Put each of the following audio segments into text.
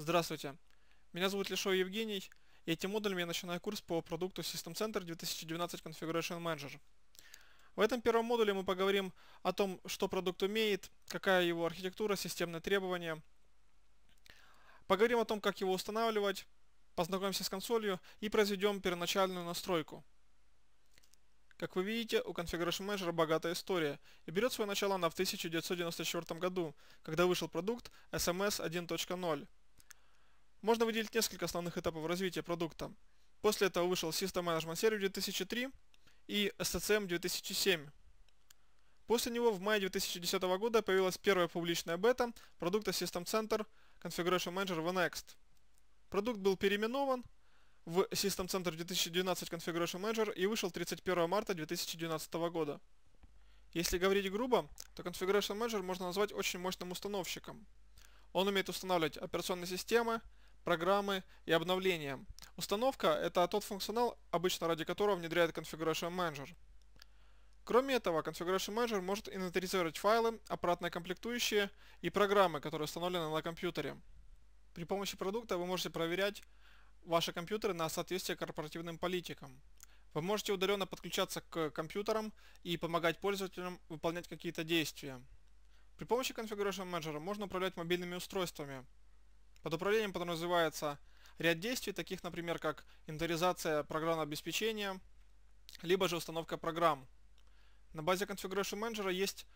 Здравствуйте, меня зовут Лешо Евгений, и этим модулем я начинаю курс по продукту System Center 2012 Configuration Manager. В этом первом модуле мы поговорим о том, что продукт умеет, какая его архитектура, системные требования. Поговорим о том, как его устанавливать, познакомимся с консолью и произведем первоначальную настройку. Как вы видите, у Configuration Manager богатая история, и берет свое начало она в 1994 году, когда вышел продукт SMS 1.0. Можно выделить несколько основных этапов развития продукта. После этого вышел System Management Server 2003 и SCCM 2007. После него в мае 2010 года появилась первая публичная бета продукта System Center Configuration Manager VNext. Продукт был переименован в System Center 2012 Configuration Manager и вышел 31 марта 2012 года. Если говорить грубо, то Configuration Manager можно назвать очень мощным установщиком. Он умеет устанавливать операционные системы, программы и обновления. Установка – это тот функционал, обычно ради которого внедряет Configuration Manager. Кроме этого, Configuration Manager может инвентаризировать файлы, аппаратные комплектующие и программы, которые установлены на компьютере. При помощи продукта вы можете проверять ваши компьютеры на соответствие корпоративным политикам. Вы можете удаленно подключаться к компьютерам и помогать пользователям выполнять какие-то действия. При помощи Configuration Manager можно управлять мобильными устройствами, под управлением подразумевается ряд действий, таких, например, как инвентаризация программного обеспечения, либо же установка программ. На базе Configuration Manager есть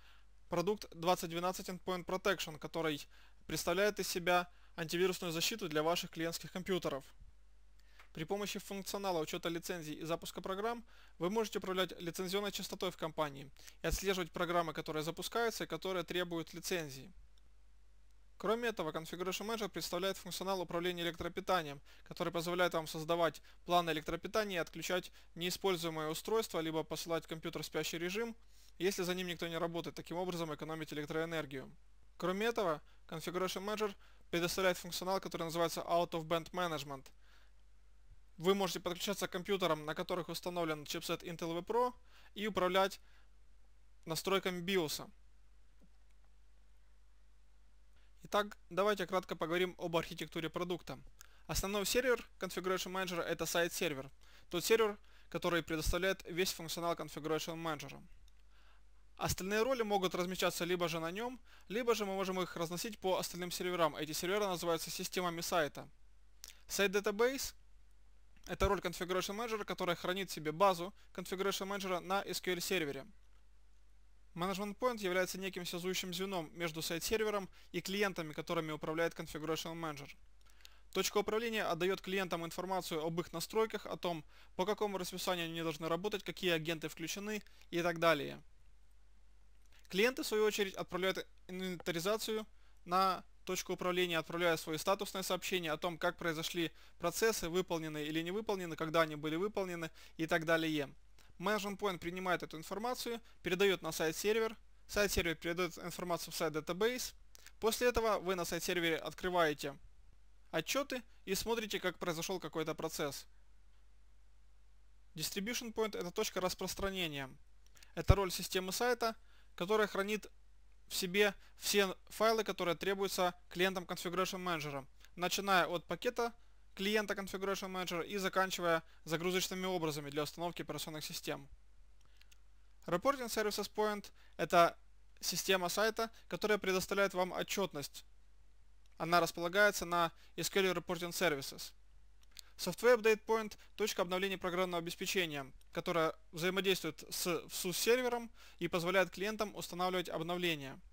продукт 2012 Endpoint Protection, который представляет из себя антивирусную защиту для ваших клиентских компьютеров. При помощи функционала учета лицензий и запуска программ вы можете управлять лицензионной частотой в компании и отслеживать программы, которые запускаются и которые требуют лицензии. Кроме этого, Configuration Manager представляет функционал управления электропитанием, который позволяет вам создавать планы электропитания и отключать неиспользуемое устройство, либо посылать компьютер в спящий режим, если за ним никто не работает, таким образом экономить электроэнергию. Кроме этого, Configuration Manager предоставляет функционал, который называется Out of Band Management. Вы можете подключаться к компьютерам, на которых установлен чипсет Intel V Pro, и управлять настройками BIOS. Итак, давайте кратко поговорим об архитектуре продукта. Основной сервер Configuration Manager это сайт-сервер. Тот сервер, который предоставляет весь функционал Configuration Manager. Остальные роли могут размещаться либо же на нем, либо же мы можем их разносить по остальным серверам. Эти сервера называются системами сайта. Site Database – это роль Configuration Manager, которая хранит себе базу Configuration Manager на SQL сервере. Management Point является неким связующим звеном между сайт-сервером и клиентами, которыми управляет Configuration Manager. Точка управления отдает клиентам информацию об их настройках, о том, по какому расписанию они должны работать, какие агенты включены и так далее. Клиенты, в свою очередь, отправляют инвентаризацию на точку управления, отправляя свои статусные сообщения о том, как произошли процессы, выполнены или не выполнены, когда они были выполнены и так далее. Management Point принимает эту информацию, передает на сайт-сервер, сайт-сервер передает информацию в сайт Database. После этого вы на сайт-сервере открываете отчеты и смотрите, как произошел какой-то процесс. Distribution Point – это точка распространения. Это роль системы сайта, которая хранит в себе все файлы, которые требуются клиентам Configuration Manager, начиная от пакета клиента Configuration Manager и заканчивая загрузочными образами для установки операционных систем. Reporting Services Point – это система сайта, которая предоставляет вам отчетность. Она располагается на SQL Reporting Services. Software Update Point – точка обновления программного обеспечения, которая взаимодействует с VSUS сервером и позволяет клиентам устанавливать обновления –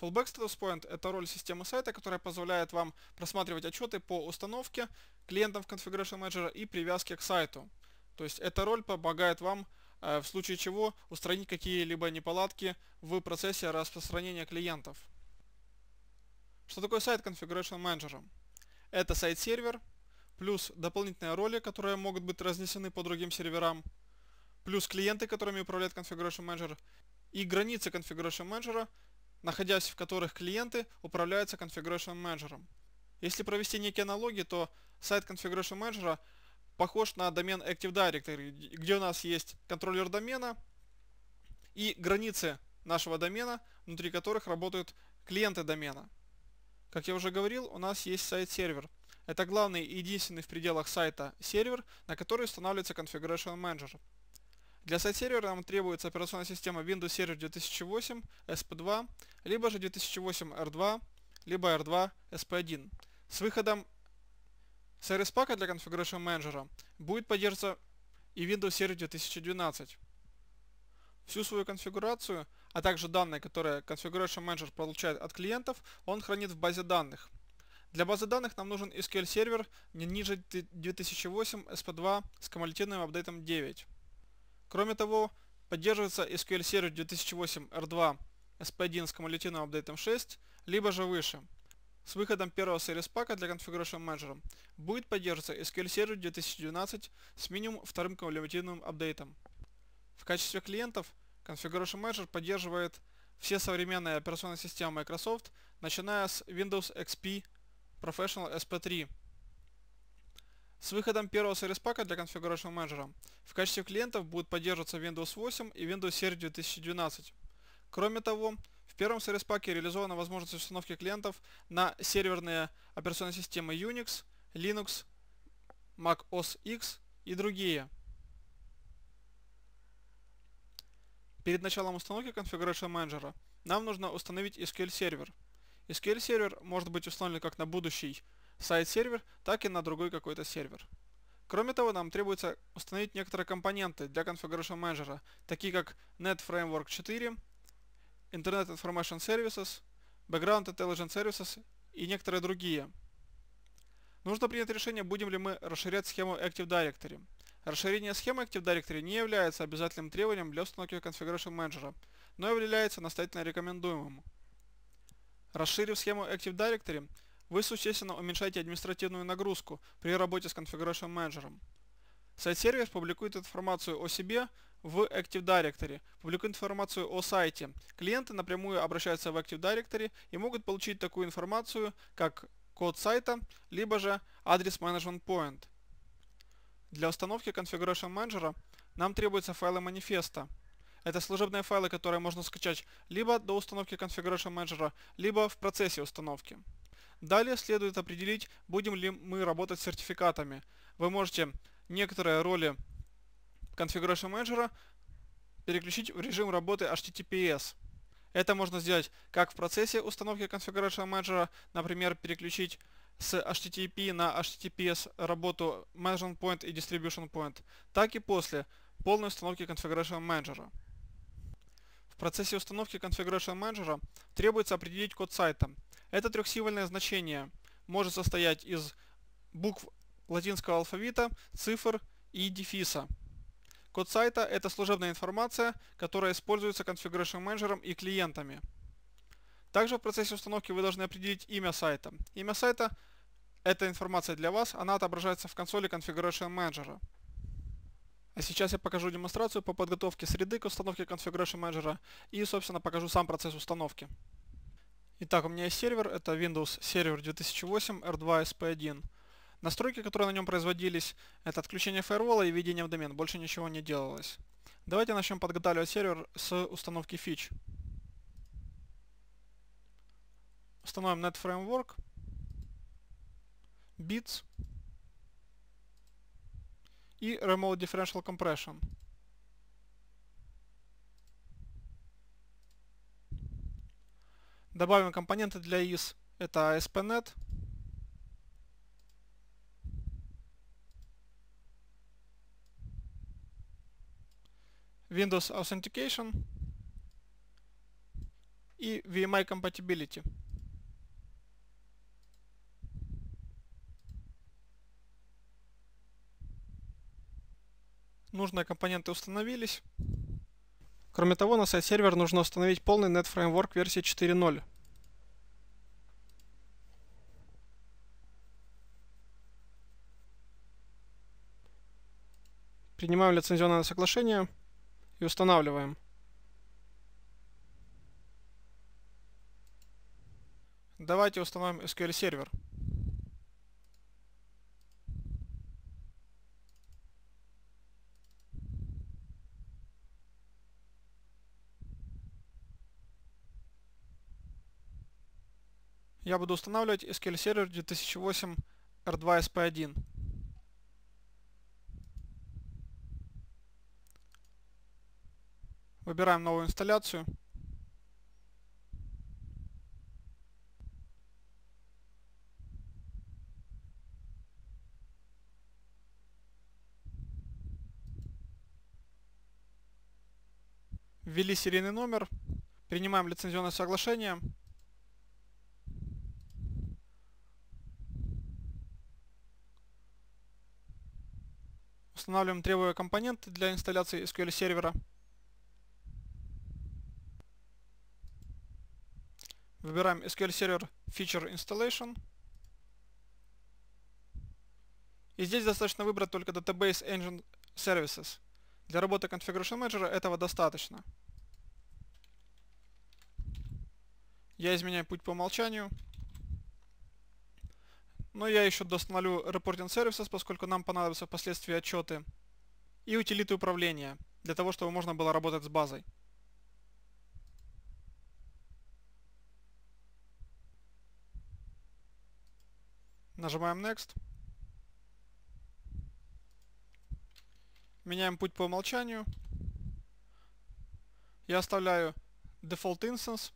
Fallback Status Point – это роль системы сайта, которая позволяет вам просматривать отчеты по установке клиентов в Configuration Manager и привязке к сайту. То есть эта роль помогает вам э, в случае чего устранить какие-либо неполадки в процессе распространения клиентов. Что такое сайт Configuration Manager? Это сайт-сервер, плюс дополнительные роли, которые могут быть разнесены по другим серверам, плюс клиенты, которыми управляет Configuration Manager, и границы Configuration Manager – находясь в которых клиенты управляются Configuration Manager. Если провести некие аналогии, то сайт Configuration Manager похож на домен Active Directory, где у нас есть контроллер домена и границы нашего домена, внутри которых работают клиенты домена. Как я уже говорил, у нас есть сайт-сервер. Это главный и единственный в пределах сайта сервер, на который устанавливается Configuration Manager. Для сайт-сервера нам требуется операционная система Windows Server 2008 SP2, либо же 2008 R2, либо R2 SP1. С выходом сервис пака для Configuration Manager будет поддерживаться и Windows Server 2012. Всю свою конфигурацию, а также данные, которые Configuration Manager получает от клиентов, он хранит в базе данных. Для базы данных нам нужен SQL сервер не ниже 2008 SP2 с кумулятивным апдейтом 9. Кроме того, поддерживается SQL Server 2008 R2 SP1 с кумулятивным апдейтом 6, либо же выше. С выходом первого Series Pack для Configuration Manager будет поддерживаться SQL Server 2012 с минимум вторым кумулятивным апдейтом. В качестве клиентов Configuration Manager поддерживает все современные операционные системы Microsoft, начиная с Windows XP Professional SP3 с выходом первого Series Pack для Configuration Manager в качестве клиентов будут поддерживаться Windows 8 и Windows Server 2012. Кроме того, в первом Series Pack реализована возможность установки клиентов на серверные операционные системы Unix, Linux, Mac OS X и другие. Перед началом установки Configuration Manager нам нужно установить SQL Server. SQL Server может быть установлен как на будущий сайт-сервер, так и на другой какой-то сервер. Кроме того, нам требуется установить некоторые компоненты для Configuration Manager, такие как Net Framework 4, Internet Information Services, Background Intelligence Services и некоторые другие. Нужно принять решение, будем ли мы расширять схему Active Directory. Расширение схемы Active Directory не является обязательным требованием для установки Configuration Manager, но является настоятельно рекомендуемым. Расширив схему Active Directory, вы существенно уменьшаете административную нагрузку при работе с Configuration Manager. Сайт-сервер публикует информацию о себе в Active Directory, публикует информацию о сайте. Клиенты напрямую обращаются в Active Directory и могут получить такую информацию, как код сайта, либо же адрес Management Point. Для установки Configuration Manager нам требуются файлы манифеста. Это служебные файлы, которые можно скачать либо до установки Configuration Manager, либо в процессе установки. Далее следует определить, будем ли мы работать с сертификатами. Вы можете некоторые роли Configuration Manager переключить в режим работы HTTPS. Это можно сделать как в процессе установки Configuration Manager, например, переключить с HTTP на HTTPS работу Management Point и Distribution Point, так и после полной установки Configuration Manager. В процессе установки Configuration Manager требуется определить код сайта – это трехсимвольное значение может состоять из букв латинского алфавита, цифр и дефиса. Код сайта – это служебная информация, которая используется Configuration менеджером и клиентами. Также в процессе установки вы должны определить имя сайта. Имя сайта – это информация для вас, она отображается в консоли Configuration менеджера. А сейчас я покажу демонстрацию по подготовке среды к установке Configuration менеджера и, собственно, покажу сам процесс установки. Итак, у меня есть сервер, это Windows Server 2008 R2SP1. Настройки, которые на нем производились, это отключение фаервола и введение в домен, больше ничего не делалось. Давайте начнем подготавливать сервер с установки фич. Установим NetFramework, Bits и Remote Differential Compression. Добавим компоненты для IS. Это ASP.NET. Windows Authentication и VMI Compatibility. Нужные компоненты установились. Кроме того, на сайт сервер нужно установить полный Net Framework версии 4.0. Принимаем лицензионное соглашение и устанавливаем. Давайте установим SQL сервер. я буду устанавливать SQL Server 2008 R2SP1. Выбираем новую инсталляцию. Ввели серийный номер, принимаем лицензионное соглашение. устанавливаем требуемые компоненты для инсталляции SQL сервера. Выбираем SQL Server Feature Installation. И здесь достаточно выбрать только Database Engine Services. Для работы Configuration Manager этого достаточно. Я изменяю путь по умолчанию. Но я еще достановлю Reporting Services, поскольку нам понадобятся впоследствии отчеты. И утилиты управления, для того, чтобы можно было работать с базой. Нажимаем Next. Меняем путь по умолчанию. Я оставляю Default Instance.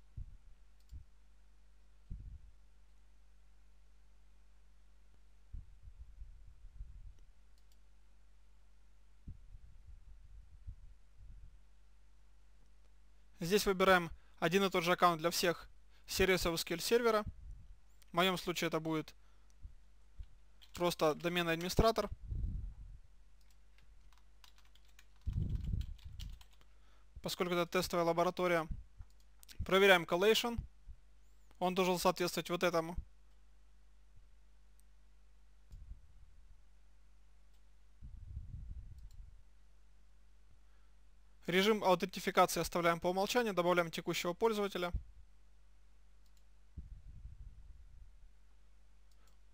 Здесь выбираем один и тот же аккаунт для всех сервисов SQL сервера. В моем случае это будет просто доменный администратор. Поскольку это тестовая лаборатория. Проверяем collation. Он должен соответствовать вот этому. Режим аутентификации оставляем по умолчанию, добавляем текущего пользователя.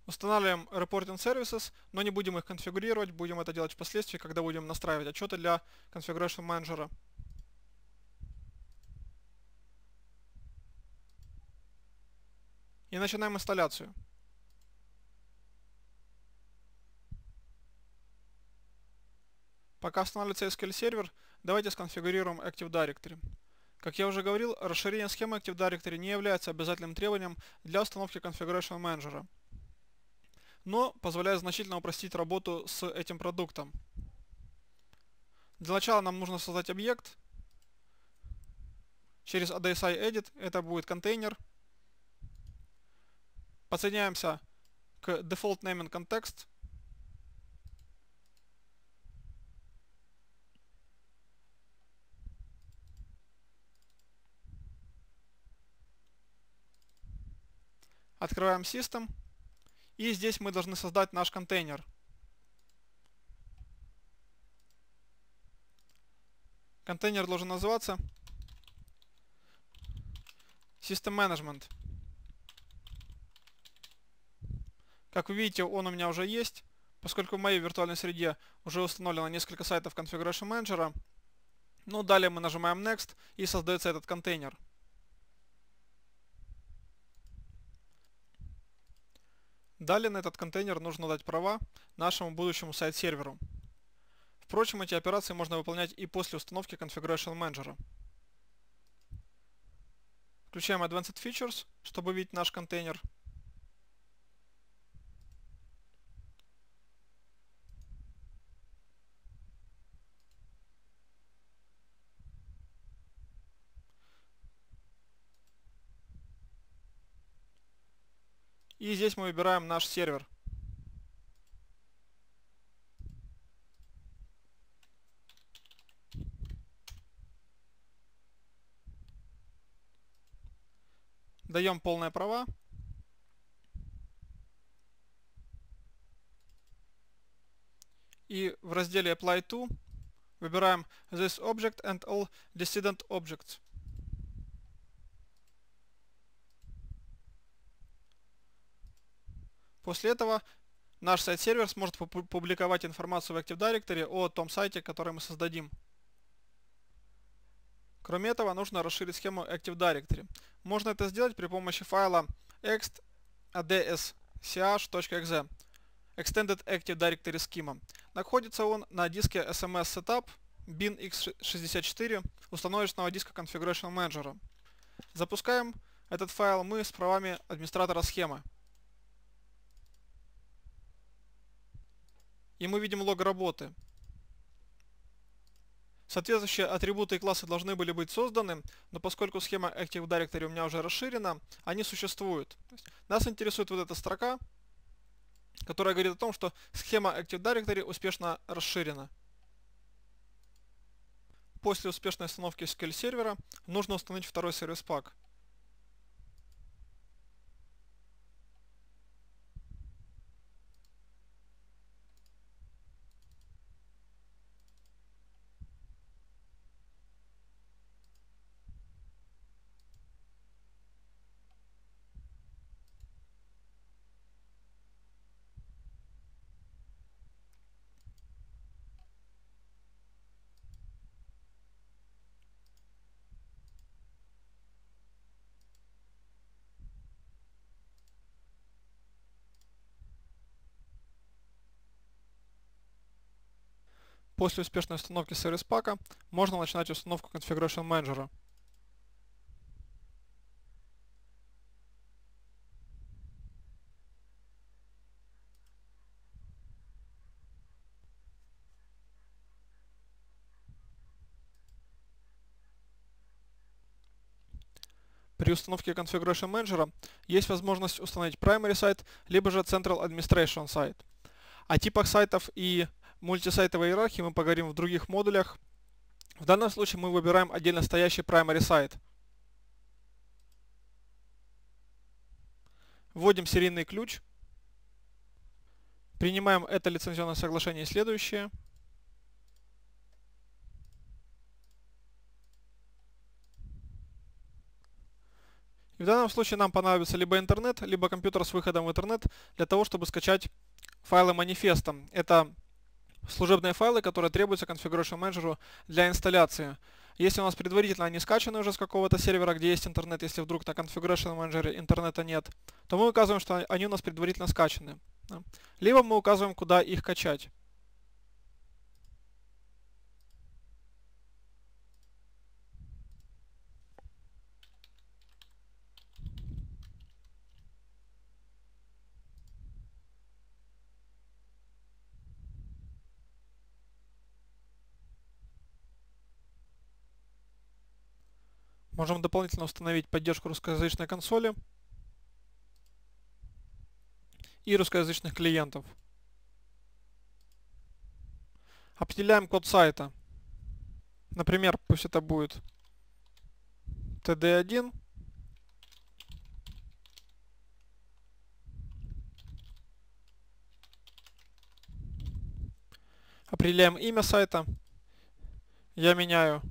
Устанавливаем Reporting Services, но не будем их конфигурировать, будем это делать впоследствии, когда будем настраивать отчеты для Configuration Manager. И начинаем инсталляцию. Пока устанавливается SQL сервер, Давайте сконфигурируем Active Directory. Как я уже говорил, расширение схемы Active Directory не является обязательным требованием для установки Configuration Manager, но позволяет значительно упростить работу с этим продуктом. Для начала нам нужно создать объект через ADSI Edit, это будет контейнер. Подсоединяемся к Default Naming Context, Открываем System. И здесь мы должны создать наш контейнер. Контейнер должен называться System Management. Как вы видите, он у меня уже есть. Поскольку в моей виртуальной среде уже установлено несколько сайтов Configuration Manager, ну, далее мы нажимаем Next и создается этот контейнер. Далее на этот контейнер нужно дать права нашему будущему сайт-серверу. Впрочем, эти операции можно выполнять и после установки Configuration Manager. Включаем Advanced Features, чтобы видеть наш контейнер – И здесь мы выбираем наш сервер. Даем полные права. И в разделе Apply to выбираем This Object and All Dissident Objects. После этого наш сайт-сервер сможет публиковать информацию в Active Directory о том сайте, который мы создадим. Кроме этого, нужно расширить схему Active Directory. Можно это сделать при помощи файла extadsch.exe Extended Active Directory Schema. Находится он на диске SMS Setup bin x64 установочного диска Configuration Manager. Запускаем этот файл мы с правами администратора схемы. и мы видим лог работы. Соответствующие атрибуты и классы должны были быть созданы, но поскольку схема Active Directory у меня уже расширена, они существуют. Нас интересует вот эта строка, которая говорит о том, что схема Active Directory успешно расширена. После успешной установки SQL сервера нужно установить второй сервис пак. После успешной установки сервис пака можно начинать установку Configuration Manager. При установке Configuration Manager есть возможность установить Primary сайт, либо же Central Administration сайт. О типах сайтов и мультисайтовой иерархии мы поговорим в других модулях. В данном случае мы выбираем отдельно стоящий primary сайт. Вводим серийный ключ. Принимаем это лицензионное соглашение и следующее. И в данном случае нам понадобится либо интернет, либо компьютер с выходом в интернет для того, чтобы скачать файлы манифеста. Это служебные файлы, которые требуются Configuration Manager для инсталляции. Если у нас предварительно они скачаны уже с какого-то сервера, где есть интернет, если вдруг на Configuration Manager интернета нет, то мы указываем, что они у нас предварительно скачаны. Либо мы указываем, куда их качать. Можем дополнительно установить поддержку русскоязычной консоли и русскоязычных клиентов. Определяем код сайта. Например, пусть это будет td1 определяем имя сайта. Я меняю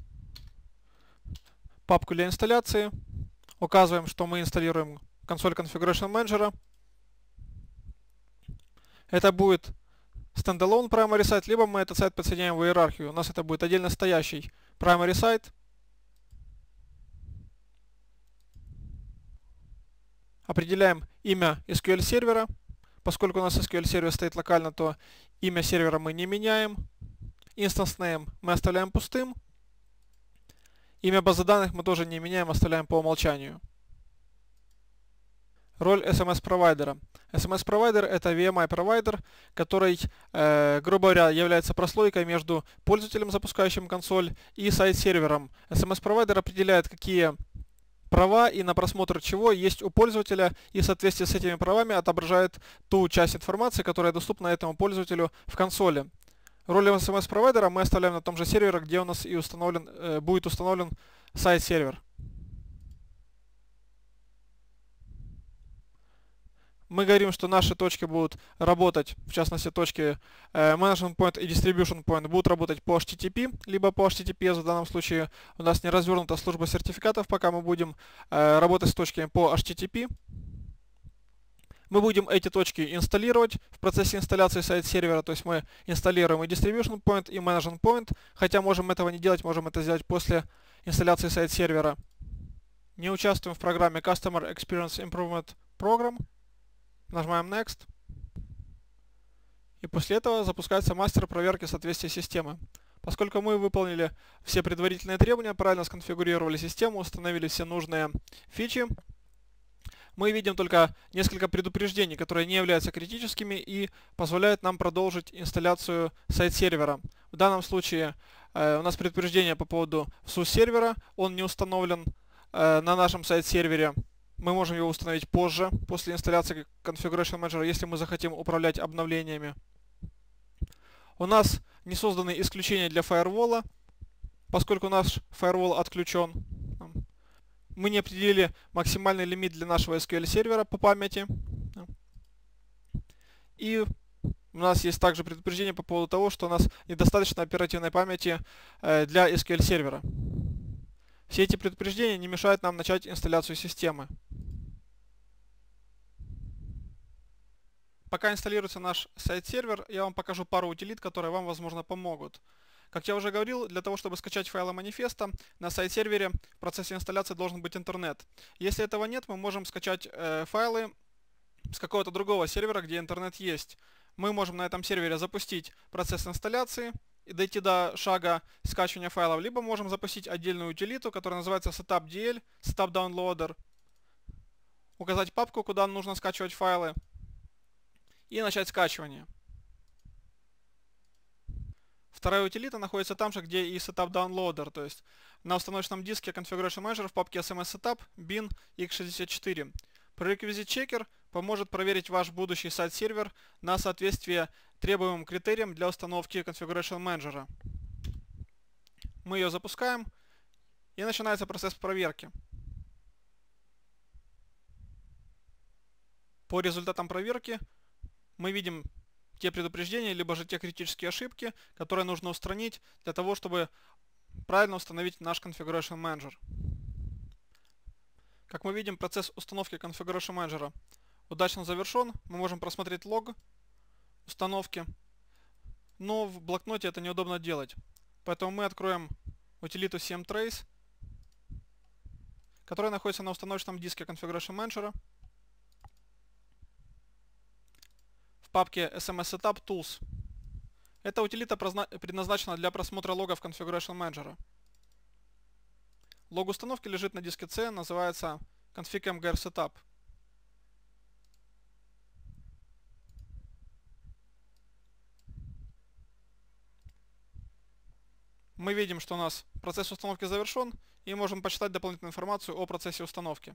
папку для инсталляции, указываем, что мы инсталируем консоль Configuration Manager. Это будет standalone primary site, либо мы этот сайт подсоединяем в иерархию. У нас это будет отдельно стоящий primary сайт. Определяем имя SQL сервера. Поскольку у нас SQL сервер стоит локально, то имя сервера мы не меняем. Instance name мы оставляем пустым. Имя базы данных мы тоже не меняем, оставляем по умолчанию. Роль SMS-провайдера. SMS-провайдер это VMI-провайдер, который, э, грубо говоря, является прослойкой между пользователем, запускающим консоль, и сайт-сервером. SMS-провайдер определяет, какие права и на просмотр чего есть у пользователя и в соответствии с этими правами отображает ту часть информации, которая доступна этому пользователю в консоли. Роль SMS-провайдера мы оставляем на том же сервере, где у нас и установлен, э, будет установлен сайт-сервер. мы говорим, что наши точки будут работать, в частности точки э, Management Point и Distribution Point будут работать по HTTP, либо по HTTPS в данном случае у нас не развернута служба сертификатов, пока мы будем э, работать с точками по HTTP. Мы будем эти точки инсталлировать в процессе инсталляции сайт-сервера, то есть мы инсталируем и Distribution Point, и Management Point, хотя можем этого не делать, можем это сделать после инсталляции сайт-сервера. Не участвуем в программе Customer Experience Improvement Program. Нажимаем Next. И после этого запускается мастер проверки соответствия системы. Поскольку мы выполнили все предварительные требования, правильно сконфигурировали систему, установили все нужные фичи, мы видим только несколько предупреждений, которые не являются критическими и позволяют нам продолжить инсталляцию сайт-сервера. В данном случае э, у нас предупреждение по поводу SUS-сервера, он не установлен э, на нашем сайт-сервере. Мы можем его установить позже, после инсталляции Configuration Manager, если мы захотим управлять обновлениями. У нас не созданы исключения для фаервола, поскольку наш фаервол отключен мы не определили максимальный лимит для нашего SQL сервера по памяти. И у нас есть также предупреждение по поводу того, что у нас недостаточно оперативной памяти э, для SQL сервера. Все эти предупреждения не мешают нам начать инсталляцию системы. Пока инсталируется наш сайт-сервер, я вам покажу пару утилит, которые вам, возможно, помогут. Как я уже говорил, для того, чтобы скачать файлы манифеста, на сайт-сервере в процессе инсталляции должен быть интернет. Если этого нет, мы можем скачать э, файлы с какого-то другого сервера, где интернет есть. Мы можем на этом сервере запустить процесс инсталляции и дойти до шага скачивания файлов, либо можем запустить отдельную утилиту, которая называется setup.dl, SetupDownloader, указать папку, куда нужно скачивать файлы, и начать скачивание. Вторая утилита находится там же, где и Setup Downloader, то есть на установочном диске Configuration Manager в папке SMS Setup bin x64. Prerequisite Checker поможет проверить ваш будущий сайт-сервер на соответствие требуемым критериям для установки Configuration Manager. Мы ее запускаем, и начинается процесс проверки. По результатам проверки мы видим те предупреждения, либо же те критические ошибки, которые нужно устранить для того, чтобы правильно установить наш Configuration Manager. Как мы видим, процесс установки Configuration Manager удачно завершен. Мы можем просмотреть лог установки, но в блокноте это неудобно делать. Поэтому мы откроем утилиту cmtrace, которая находится на установочном диске Configuration Manager. папке SMS Setup Tools. Эта утилита предназначена для просмотра логов Configuration Manager. Лог установки лежит на диске C, называется config setup. Мы видим, что у нас процесс установки завершен, и можем почитать дополнительную информацию о процессе установки.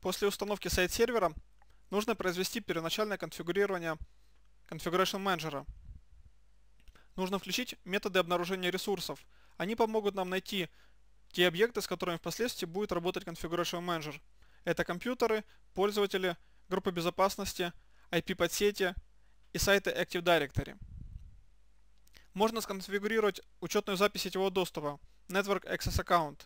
После установки сайт-сервера нужно произвести первоначальное конфигурирование Configuration Manager. Нужно включить методы обнаружения ресурсов. Они помогут нам найти те объекты, с которыми впоследствии будет работать Configuration Manager. Это компьютеры, пользователи, группы безопасности, IP-подсети и сайты Active Directory. Можно сконфигурировать учетную запись сетевого доступа, Network Access Account.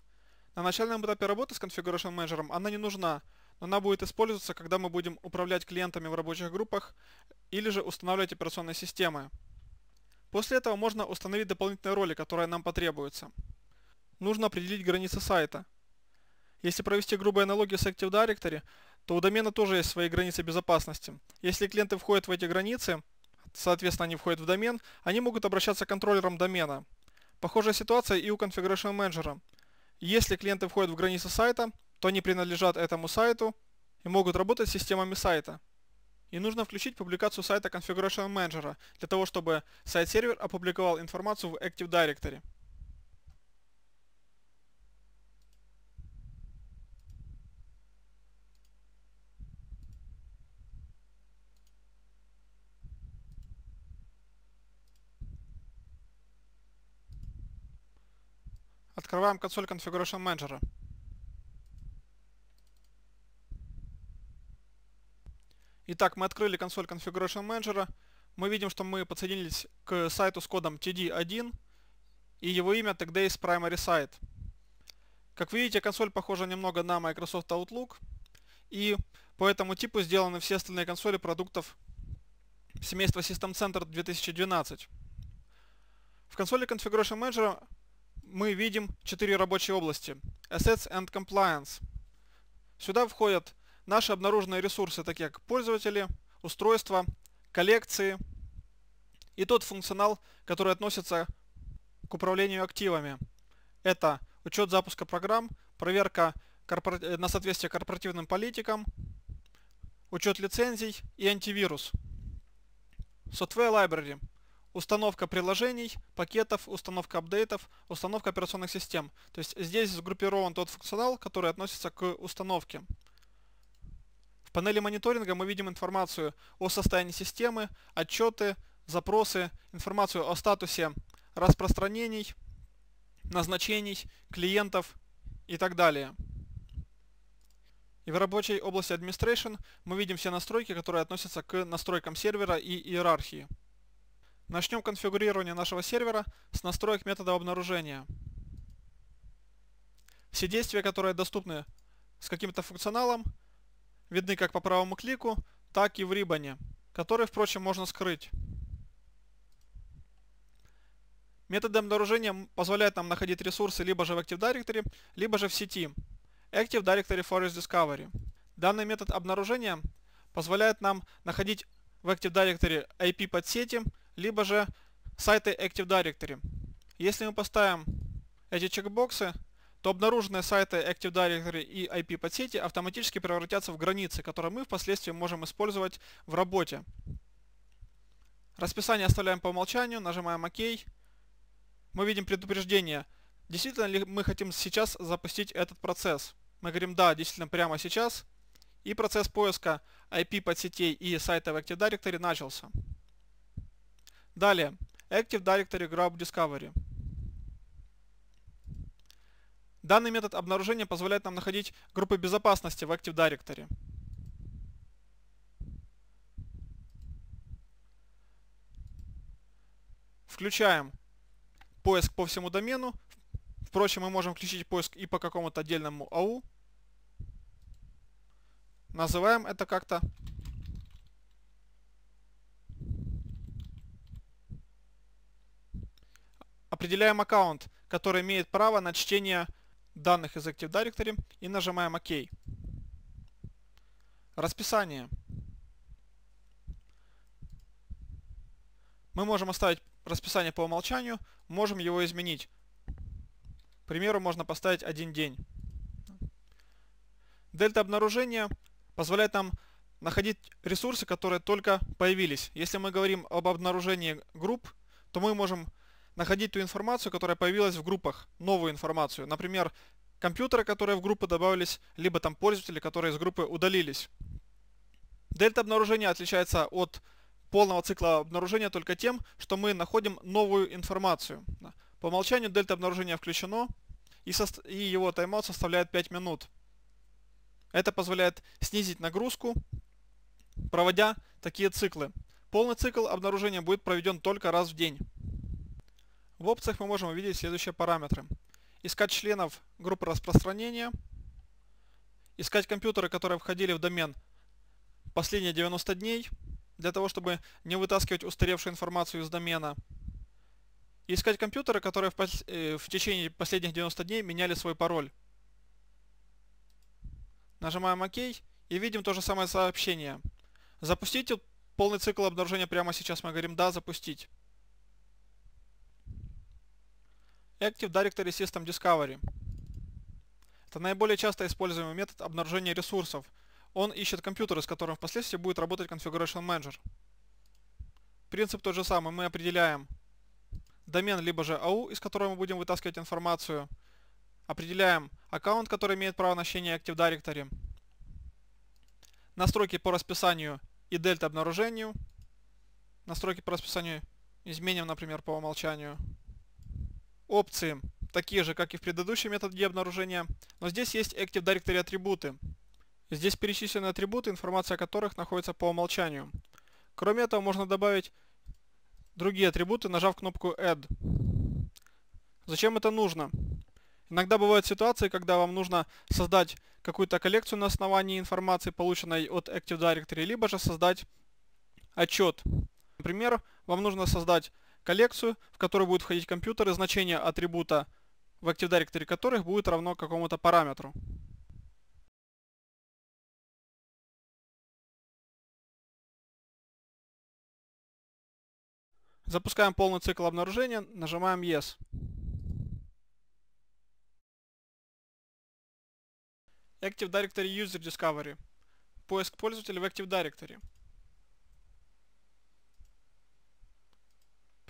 На начальном этапе работы с Configuration Manager она не нужна, она будет использоваться, когда мы будем управлять клиентами в рабочих группах или же устанавливать операционные системы. После этого можно установить дополнительные роли, которые нам потребуются. Нужно определить границы сайта. Если провести грубую аналогию с Active Directory, то у домена тоже есть свои границы безопасности. Если клиенты входят в эти границы, соответственно они входят в домен, они могут обращаться к контроллерам домена. Похожая ситуация и у Configuration Manager. Если клиенты входят в границы сайта, то они принадлежат этому сайту и могут работать с системами сайта. И нужно включить публикацию сайта Configuration Manager, для того, чтобы сайт-сервер опубликовал информацию в Active Directory. Открываем консоль Configuration Manager. Итак, мы открыли консоль Configuration Manager. Мы видим, что мы подсоединились к сайту с кодом td1 и его имя Today's Primary Site. Как видите, консоль похожа немного на Microsoft Outlook. И по этому типу сделаны все остальные консоли продуктов семейства System Center 2012. В консоли Configuration Manager мы видим четыре рабочие области. Assets and Compliance. Сюда входят Наши обнаруженные ресурсы, такие как пользователи, устройства, коллекции и тот функционал, который относится к управлению активами. Это учет запуска программ, проверка э, на соответствие корпоративным политикам, учет лицензий и антивирус. Software Library. Установка приложений, пакетов, установка апдейтов, установка операционных систем. То есть здесь сгруппирован тот функционал, который относится к установке. В панели мониторинга мы видим информацию о состоянии системы, отчеты, запросы, информацию о статусе распространений, назначений, клиентов и так далее. И в рабочей области Administration мы видим все настройки, которые относятся к настройкам сервера и иерархии. Начнем конфигурирование нашего сервера с настроек метода обнаружения. Все действия, которые доступны с каким-то функционалом, видны как по правому клику, так и в рибане, который, впрочем, можно скрыть. Методы обнаружения позволяют нам находить ресурсы либо же в Active Directory, либо же в сети. Active Directory Forest Discovery. Данный метод обнаружения позволяет нам находить в Active Directory IP подсети, либо же сайты Active Directory. Если мы поставим эти чекбоксы, то обнаруженные сайты Active Directory и IP подсети автоматически превратятся в границы, которые мы впоследствии можем использовать в работе. Расписание оставляем по умолчанию, нажимаем ОК. Мы видим предупреждение, действительно ли мы хотим сейчас запустить этот процесс. Мы говорим «Да, действительно прямо сейчас», и процесс поиска IP подсетей и сайта в Active Directory начался. Далее, Active Directory Grab Discovery. Данный метод обнаружения позволяет нам находить группы безопасности в Active Directory. Включаем поиск по всему домену. Впрочем, мы можем включить поиск и по какому-то отдельному АУ. Называем это как-то. Определяем аккаунт, который имеет право на чтение данных из Active Directory и нажимаем ОК. Расписание. Мы можем оставить расписание по умолчанию, можем его изменить. К примеру, можно поставить один день. Дельта обнаружения позволяет нам находить ресурсы, которые только появились. Если мы говорим об обнаружении групп, то мы можем находить ту информацию, которая появилась в группах, новую информацию. Например, компьютеры, которые в группы добавились, либо там пользователи, которые из группы удалились. Дельта обнаружения отличается от полного цикла обнаружения только тем, что мы находим новую информацию. По умолчанию дельта обнаружения включено, и, со... и его тайм-аут составляет 5 минут. Это позволяет снизить нагрузку, проводя такие циклы. Полный цикл обнаружения будет проведен только раз в день. В опциях мы можем увидеть следующие параметры. Искать членов группы распространения, искать компьютеры, которые входили в домен последние 90 дней, для того, чтобы не вытаскивать устаревшую информацию из домена, искать компьютеры, которые в, пос... Э, в течение последних 90 дней меняли свой пароль. Нажимаем ОК и видим то же самое сообщение. Запустите полный цикл обнаружения прямо сейчас. Мы говорим «Да, запустить». Active Directory System Discovery. Это наиболее часто используемый метод обнаружения ресурсов. Он ищет компьютеры, с которым впоследствии будет работать Configuration Manager. Принцип тот же самый. Мы определяем домен, либо же АУ, из которого мы будем вытаскивать информацию. Определяем аккаунт, который имеет право на чтение Active Directory. Настройки по расписанию и дельта обнаружению. Настройки по расписанию изменим, например, по умолчанию опции такие же, как и в предыдущем методе обнаружения, но здесь есть Active Directory атрибуты. Здесь перечислены атрибуты, информация о которых находится по умолчанию. Кроме этого, можно добавить другие атрибуты, нажав кнопку Add. Зачем это нужно? Иногда бывают ситуации, когда вам нужно создать какую-то коллекцию на основании информации, полученной от Active Directory, либо же создать отчет. Например, вам нужно создать коллекцию, в которую будут входить компьютеры, значение атрибута, в Active Directory которых будет равно какому-то параметру. Запускаем полный цикл обнаружения, нажимаем Yes. Active Directory User Discovery. Поиск пользователя в Active Directory.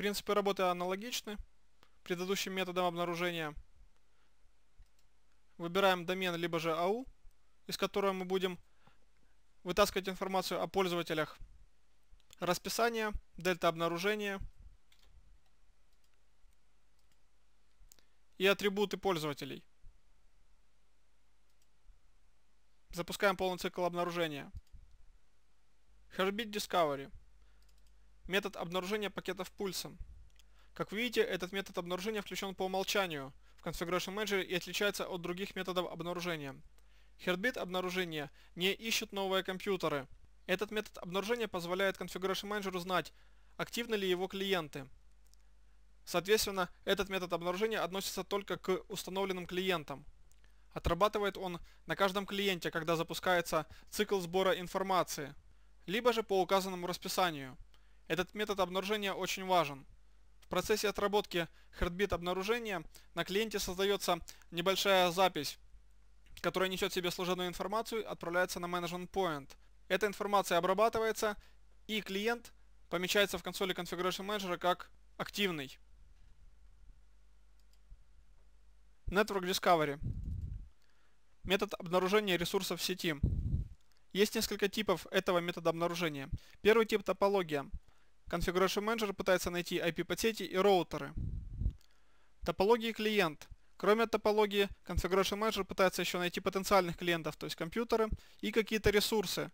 Принципы работы аналогичны предыдущим методам обнаружения. Выбираем домен, либо же AU, из которого мы будем вытаскивать информацию о пользователях. Расписание, дельта обнаружения и атрибуты пользователей. Запускаем полный цикл обнаружения. Heartbeat Discovery – Метод обнаружения пакетов пульсом. Как вы видите, этот метод обнаружения включен по умолчанию в Configuration Manager и отличается от других методов обнаружения. Heartbeat обнаружения не ищет новые компьютеры. Этот метод обнаружения позволяет Configuration Manager узнать, активны ли его клиенты. Соответственно, этот метод обнаружения относится только к установленным клиентам. Отрабатывает он на каждом клиенте, когда запускается цикл сбора информации, либо же по указанному расписанию. Этот метод обнаружения очень важен. В процессе отработки heartbeat обнаружения на клиенте создается небольшая запись, которая несет в себе служебную информацию и отправляется на management point. Эта информация обрабатывается и клиент помечается в консоли Configuration Manager как активный. Network Discovery. Метод обнаружения ресурсов в сети. Есть несколько типов этого метода обнаружения. Первый тип – топология – Configuration Manager пытается найти ip подсети и роутеры. Топология клиент. Кроме топологии, Configuration Manager пытается еще найти потенциальных клиентов, то есть компьютеры, и какие-то ресурсы.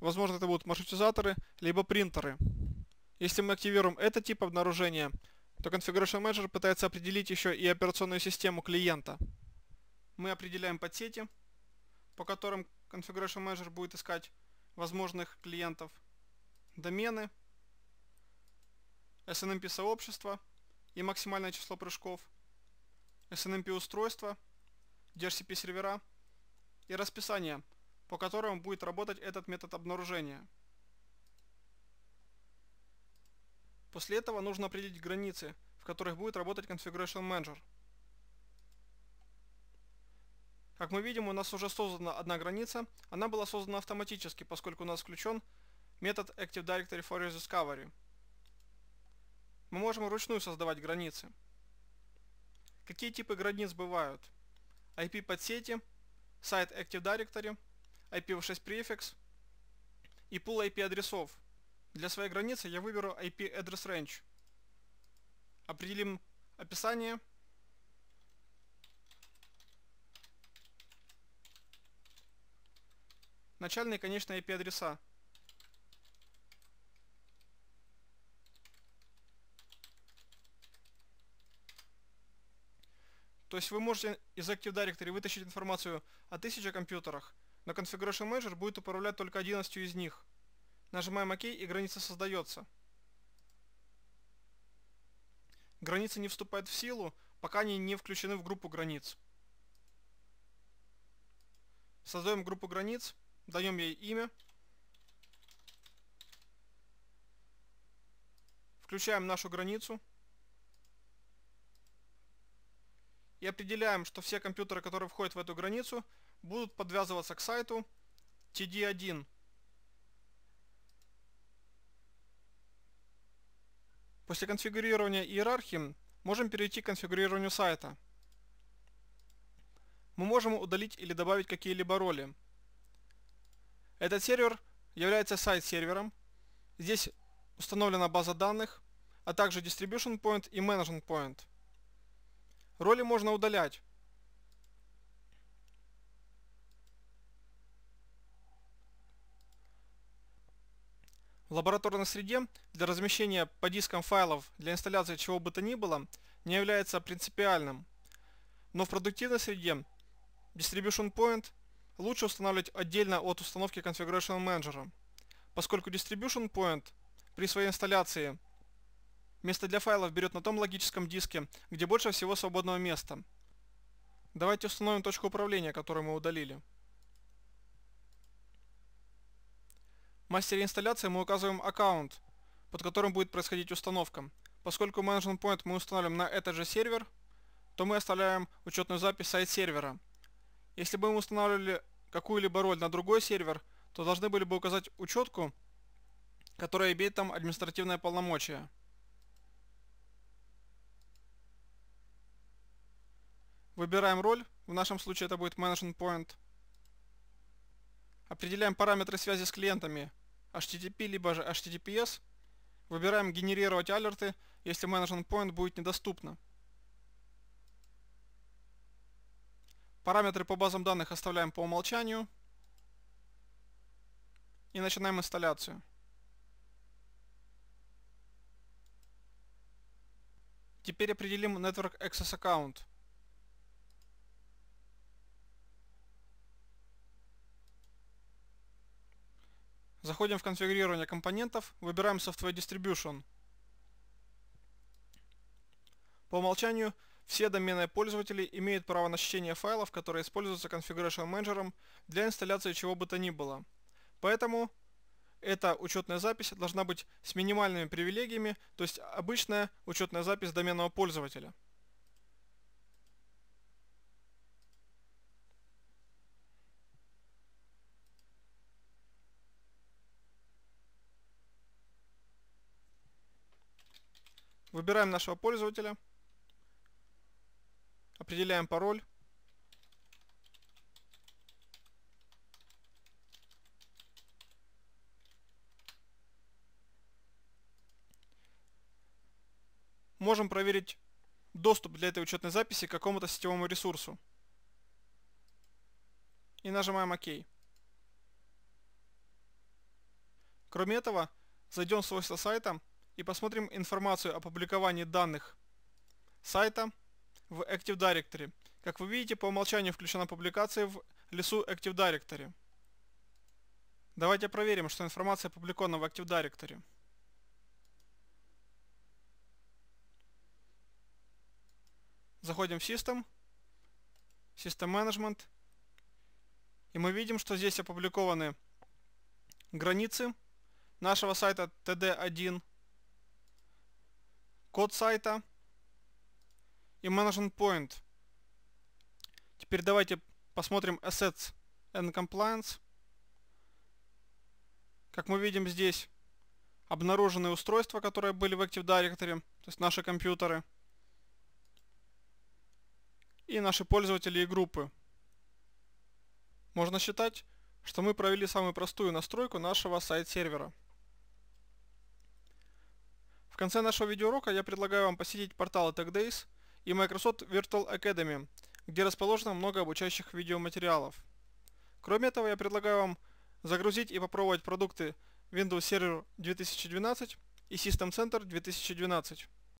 Возможно, это будут маршрутизаторы, либо принтеры. Если мы активируем этот тип обнаружения, то Configuration Manager пытается определить еще и операционную систему клиента. Мы определяем подсети, по которым Configuration Manager будет искать возможных клиентов, домены – SNMP-сообщество эм и максимальное число прыжков, SNMP-устройство, эм DHCP-сервера и расписание, по которому будет работать этот метод обнаружения. После этого нужно определить границы, в которых будет работать Configuration Manager. Как мы видим, у нас уже создана одна граница. Она была создана автоматически, поскольку у нас включен метод Active Directory for Discovery. Мы можем вручную создавать границы. Какие типы границ бывают? IP подсети, сайт Active Directory, IPv6 префикс и пул IP адресов. Для своей границы я выберу IP Address Range. Определим описание. Начальные и конечные IP адреса. То есть вы можете из Active Directory вытащить информацию о 1000 компьютерах, но Configuration Manager будет управлять только 11 из них. Нажимаем ОК и граница создается. Границы не вступают в силу, пока они не включены в группу границ. Создаем группу границ, даем ей имя. Включаем нашу границу. и определяем, что все компьютеры, которые входят в эту границу, будут подвязываться к сайту td1. После конфигурирования иерархии можем перейти к конфигурированию сайта. Мы можем удалить или добавить какие-либо роли. Этот сервер является сайт-сервером. Здесь установлена база данных, а также distribution point и management point – Роли можно удалять. В лабораторной среде для размещения по дискам файлов для инсталляции чего бы то ни было не является принципиальным. Но в продуктивной среде Distribution Point лучше устанавливать отдельно от установки Configuration Manager, поскольку Distribution Point при своей инсталляции – Место для файлов берет на том логическом диске, где больше всего свободного места. Давайте установим точку управления, которую мы удалили. В мастере инсталляции мы указываем аккаунт, под которым будет происходить установка. Поскольку Management Point мы устанавливаем на этот же сервер, то мы оставляем учетную запись сайт-сервера. Если бы мы устанавливали какую-либо роль на другой сервер, то должны были бы указать учетку, которая имеет там административное полномочие. Выбираем роль, в нашем случае это будет Management Point. Определяем параметры связи с клиентами HTTP либо же HTTPS. Выбираем генерировать алерты, если Management Point будет недоступно. Параметры по базам данных оставляем по умолчанию. И начинаем инсталляцию. Теперь определим Network Access Account. Заходим в конфигурирование компонентов, выбираем Software Distribution. По умолчанию все доменные пользователи имеют право на чтение файлов, которые используются Configuration Manager для инсталляции чего бы то ни было. Поэтому эта учетная запись должна быть с минимальными привилегиями, то есть обычная учетная запись доменного пользователя. Выбираем нашего пользователя. Определяем пароль. Можем проверить доступ для этой учетной записи к какому-то сетевому ресурсу. И нажимаем ОК. Кроме этого, зайдем в свойства сайта и посмотрим информацию о публиковании данных сайта в Active Directory. Как вы видите, по умолчанию включена публикация в лесу Active Directory. Давайте проверим, что информация опубликована в Active Directory. Заходим в System, System Management, и мы видим, что здесь опубликованы границы нашего сайта td1, код сайта и Management Point. Теперь давайте посмотрим Assets and Compliance. Как мы видим здесь обнаружены устройства, которые были в Active Directory, то есть наши компьютеры и наши пользователи и группы. Можно считать, что мы провели самую простую настройку нашего сайт-сервера. В конце нашего видеоурока я предлагаю вам посетить порталы TechDays и Microsoft Virtual Academy, где расположено много обучающих видеоматериалов. Кроме этого, я предлагаю вам загрузить и попробовать продукты Windows Server 2012 и System Center 2012.